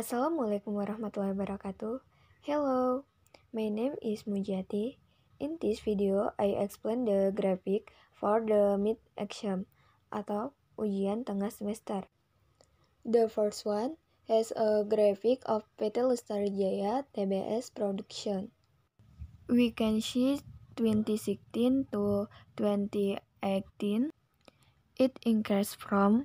Assalamualaikum warahmatullahi wabarakatuh. Hello, my name is Mujati. In this video, I explain the graphic for the mid-exam atau ujian tengah semester. The first one has a graphic of PT Lestari Jaya TBS production. We can see 2016 to 2018. It increased from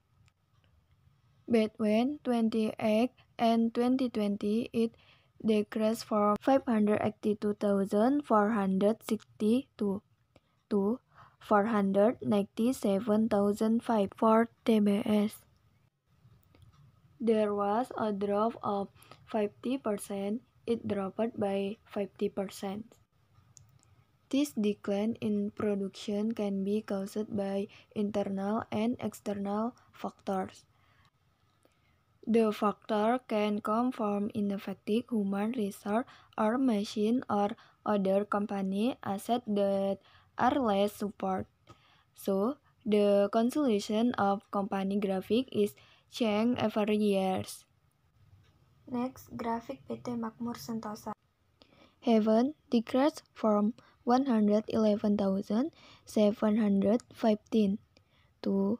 Between twenty eight and 2020, it decreased from 582,462 to 497,005 TBS. There was a drop of 50%. It dropped by 50%. This decline in production can be caused by internal and external factors. The factor can come from ineffective human resource or machine or other company asset that are less support. So, the consolidation of company graphic is changed every years. Next, graphic PT Makmur Sentosa. Heaven decreased from 111,715 to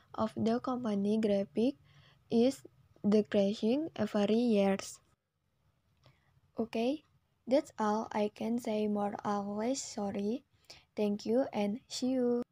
of the company graphic is decreasing every years. Okay, that's all I can say more always sorry. Thank you and see you.